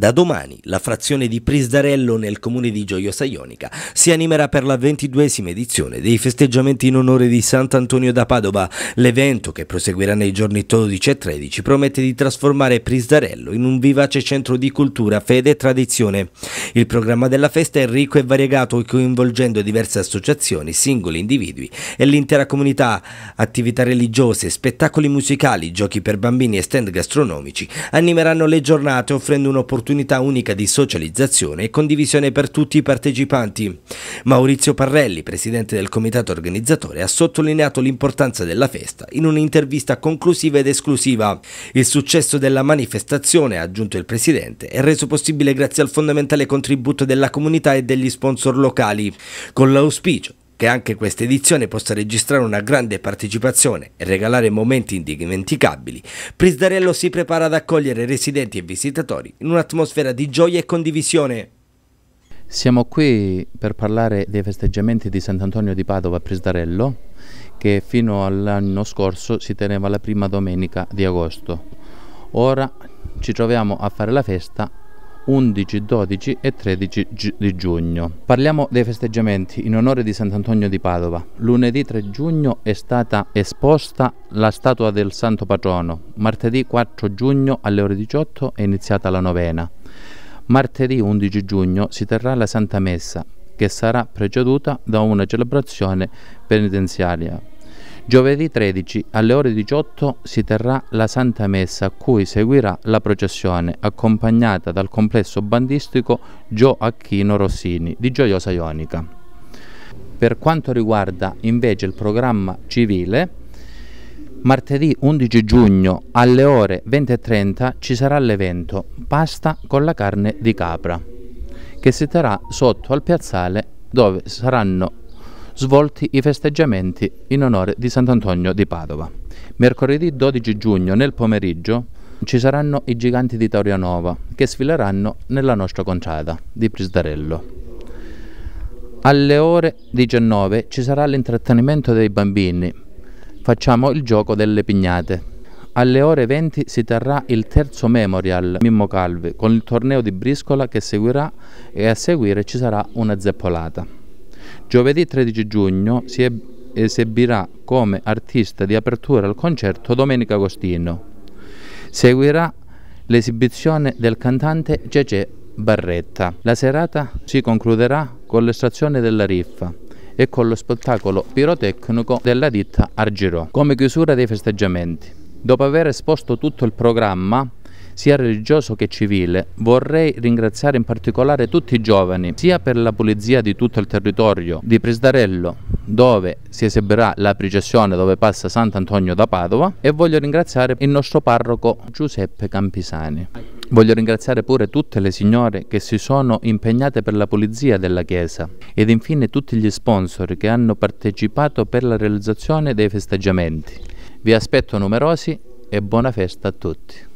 Da domani la frazione di Prisdarello nel comune di Gioiosa Ionica si animerà per la ventiduesima edizione dei festeggiamenti in onore di Sant'Antonio da Padova. L'evento, che proseguirà nei giorni 12 e 13, promette di trasformare Prisdarello in un vivace centro di cultura, fede e tradizione. Il programma della festa è ricco e variegato, coinvolgendo diverse associazioni, singoli individui e l'intera comunità, attività religiose, spettacoli musicali, giochi per bambini e stand gastronomici animeranno le giornate offrendo un'opportunità un'opportunità unica di socializzazione e condivisione per tutti i partecipanti. Maurizio Parrelli, presidente del comitato organizzatore, ha sottolineato l'importanza della festa in un'intervista conclusiva ed esclusiva. Il successo della manifestazione, ha aggiunto il presidente, è reso possibile grazie al fondamentale contributo della comunità e degli sponsor locali, con l'auspicio che anche questa edizione possa registrare una grande partecipazione e regalare momenti indimenticabili, Prisdarello si prepara ad accogliere residenti e visitatori in un'atmosfera di gioia e condivisione. Siamo qui per parlare dei festeggiamenti di Sant'Antonio di Padova a Prisdarello, che fino all'anno scorso si teneva la prima domenica di agosto. Ora ci troviamo a fare la festa 11, 12 e 13 di giugno. Parliamo dei festeggiamenti in onore di Sant'Antonio di Padova. Lunedì 3 giugno è stata esposta la statua del Santo Patrono. Martedì 4 giugno alle ore 18 è iniziata la novena. Martedì 11 giugno si terrà la Santa Messa che sarà preceduta da una celebrazione penitenziaria Giovedì 13 alle ore 18 si terrà la Santa Messa a cui seguirà la processione accompagnata dal complesso bandistico Gioacchino Rossini di Gioiosa Ionica. Per quanto riguarda invece il programma civile, Martedì 11 giugno alle ore 20.30 ci sarà l'evento Pasta con la carne di capra che si terrà sotto al piazzale dove saranno svolti i festeggiamenti in onore di Sant'Antonio di Padova. Mercoledì 12 giugno nel pomeriggio ci saranno i giganti di Taurianova che sfileranno nella nostra contrada di Prisdarello. Alle ore 19 ci sarà l'intrattenimento dei bambini. Facciamo il gioco delle pignate. Alle ore 20 si terrà il terzo Memorial Mimmo Calvi con il torneo di briscola che seguirà e a seguire ci sarà una zeppolata. Giovedì 13 giugno si esibirà come artista di apertura al concerto Domenico Agostino. Seguirà l'esibizione del cantante Gege Barretta. La serata si concluderà con l'estrazione della riffa e con lo spettacolo pirotecnico della ditta Argirò, come chiusura dei festeggiamenti. Dopo aver esposto tutto il programma, sia religioso che civile, vorrei ringraziare in particolare tutti i giovani, sia per la pulizia di tutto il territorio di Presdarello, dove si eseguirà la processione dove passa Sant'Antonio da Padova, e voglio ringraziare il nostro parroco Giuseppe Campisani. Voglio ringraziare pure tutte le signore che si sono impegnate per la pulizia della chiesa ed infine tutti gli sponsor che hanno partecipato per la realizzazione dei festeggiamenti. Vi aspetto numerosi e buona festa a tutti.